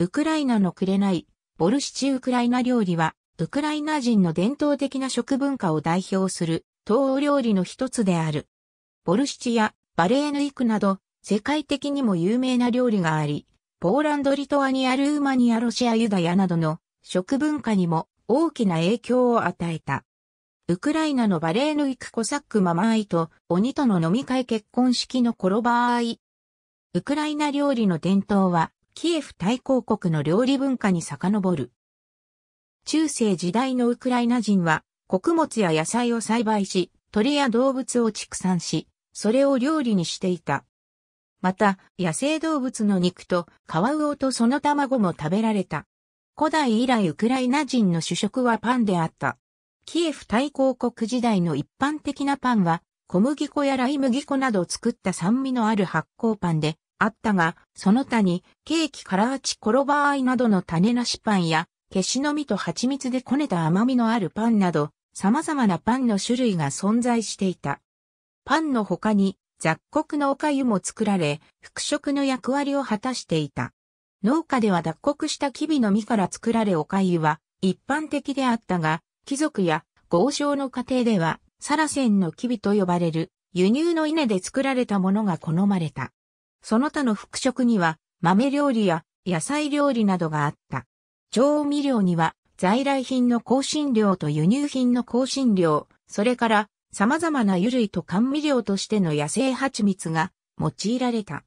ウクライナの紅、ボルシチウクライナ料理は、ウクライナ人の伝統的な食文化を代表する、東欧料理の一つである。ボルシチやバレーヌイクなど、世界的にも有名な料理があり、ポーランド・リトアニア・ルーマニア・ロシア・ユダヤなどの食文化にも大きな影響を与えた。ウクライナのバレーヌイク・コサック・ママアイと鬼との飲み会結婚式の頃場合。ウクライナ料理の伝統は、キエフ大公国の料理文化に遡る。中世時代のウクライナ人は穀物や野菜を栽培し、鳥や動物を畜産し、それを料理にしていた。また、野生動物の肉とカワウオとその卵も食べられた。古代以来ウクライナ人の主食はパンであった。キエフ大公国時代の一般的なパンは、小麦粉やライ麦粉などを作った酸味のある発酵パンで、あったが、その他に、ケーキからあちコロバーイなどの種なしパンや、消しの実と蜂蜜でこねた甘みのあるパンなど、様々なパンの種類が存在していた。パンの他に、雑穀のお粥も作られ、副食の役割を果たしていた。農家では脱穀したキビの実から作られお粥は一般的であったが、貴族や豪商の家庭ではサラセンのキビと呼ばれる輸入の稲で作られたものが好まれた。その他の服飾には豆料理や野菜料理などがあった。調味料には在来品の香辛料と輸入品の香辛料、それから様々な油類と甘味料としての野生蜂蜜が用いられた。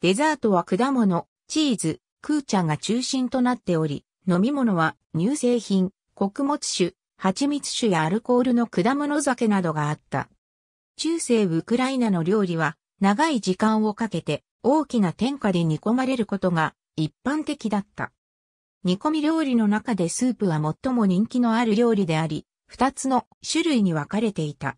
デザートは果物、チーズ、クーんが中心となっており、飲み物は乳製品、穀物酒、蜂蜜酒やアルコールの果物酒などがあった。中世ウクライナの料理は長い時間をかけて大きな天下で煮込まれることが一般的だった。煮込み料理の中でスープは最も人気のある料理であり、二つの種類に分かれていた。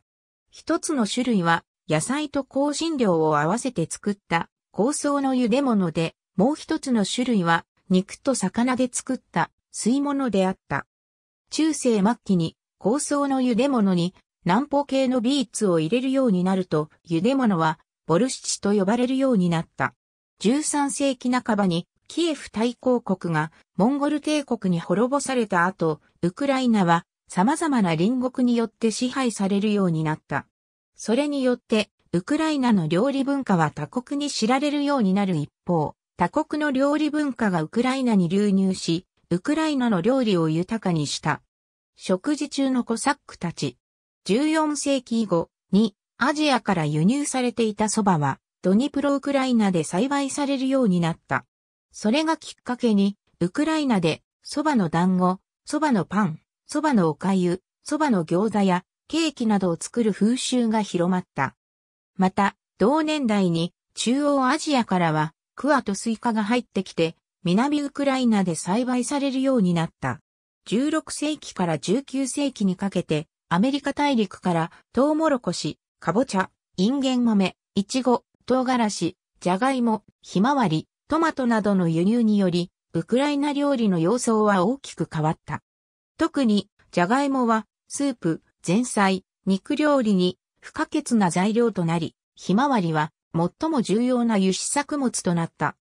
一つの種類は野菜と香辛料を合わせて作った香草の茹で物で、もう一つの種類は肉と魚で作った吸い物であった。中世末期に香草の茹で物に南方系のビーツを入れるようになると、茹で物はボルシチと呼ばれるようになった。13世紀半ばにキエフ大公国がモンゴル帝国に滅ぼされた後、ウクライナは様々な隣国によって支配されるようになった。それによって、ウクライナの料理文化は他国に知られるようになる一方、他国の料理文化がウクライナに流入し、ウクライナの料理を豊かにした。食事中のコサックたち。14世紀以後にアジアから輸入されていた蕎麦は、ドニプロウクライナで栽培されるようになった。それがきっかけに、ウクライナで、蕎麦の団子、蕎麦のパン、蕎麦のお粥、蕎麦の餃子や、ケーキなどを作る風習が広まった。また、同年代に、中央アジアからは、クワとスイカが入ってきて、南ウクライナで栽培されるようになった。16世紀から19世紀にかけて、アメリカ大陸からトウモロコシ、かぼちゃ、インゲン豆、いちご、唐辛子、じゃがいも、ひまわり、トマトなどの輸入により、ウクライナ料理の様相は大きく変わった。特に、じゃがいもは、スープ、前菜、肉料理に不可欠な材料となり、ひまわりは最も重要な油脂作物となった。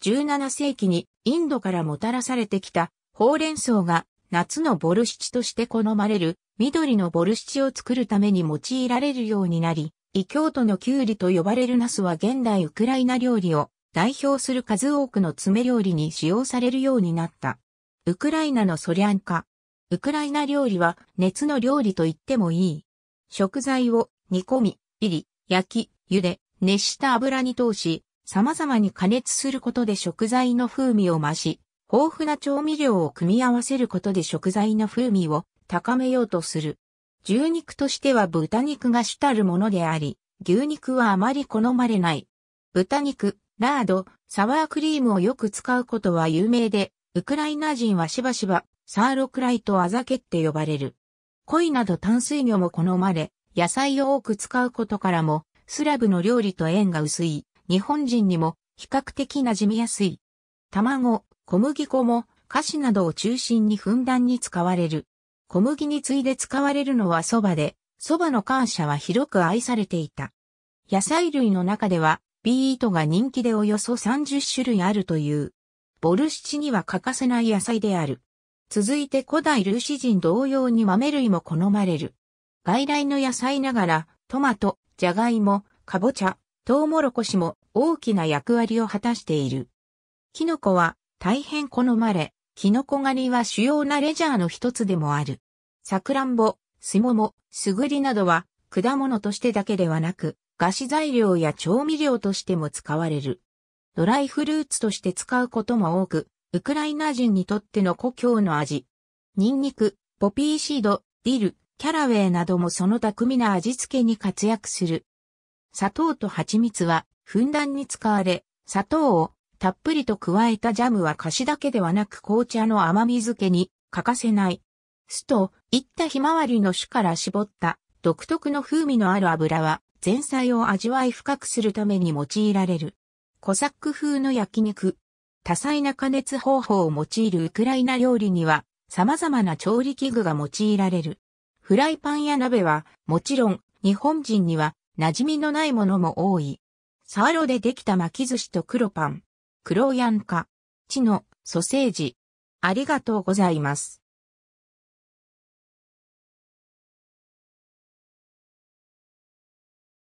17世紀にインドからもたらされてきたほうれん草が夏のボルシチとして好まれる緑のボルシチを作るために用いられるようになり、異教徒のキュウリと呼ばれるナスは現代ウクライナ料理を代表する数多くの詰め料理に使用されるようになった。ウクライナのソリャン化。ウクライナ料理は熱の料理と言ってもいい。食材を煮込み、ピり、焼き、茹で、熱した油に通し、様々に加熱することで食材の風味を増し、豊富な調味料を組み合わせることで食材の風味を高めようとする。牛肉としては豚肉が主たるものであり、牛肉はあまり好まれない。豚肉、ラード、サワークリームをよく使うことは有名で、ウクライナ人はしばしば、サーロクライとアザケって呼ばれる。鯉など淡水魚も好まれ、野菜を多く使うことからも、スラブの料理と縁が薄い、日本人にも比較的馴染みやすい。卵、小麦粉も、菓子などを中心にふんだんに使われる。小麦に次いで使われるのは蕎麦で、蕎麦の感謝は広く愛されていた。野菜類の中では、ビートが人気でおよそ30種類あるという。ボルシチには欠かせない野菜である。続いて古代ルーシ人同様に豆類も好まれる。外来の野菜ながら、トマト、ジャガイモ、カボチャ、トウモロコシも大きな役割を果たしている。キノコは大変好まれ、キノコ狩りは主要なレジャーの一つでもある。サクランボ、スモモ、スグリなどは果物としてだけではなく、菓子材料や調味料としても使われる。ドライフルーツとして使うことも多く、ウクライナ人にとっての故郷の味。ニンニク、ポピーシード、ディル、キャラウェイなどもその巧みな味付けに活躍する。砂糖と蜂蜜はふんだんに使われ、砂糖をたっぷりと加えたジャムは菓子だけではなく紅茶の甘み付けに欠かせない。酢と、いったひまわりの種から絞った独特の風味のある油は前菜を味わい深くするために用いられる。コサック風の焼肉。多彩な加熱方法を用いるウクライナ料理には様々な調理器具が用いられる。フライパンや鍋はもちろん日本人には馴染みのないものも多い。サーロでできた巻き寿司と黒パン。クローヤン化、地のソセージ。ありがとうございます。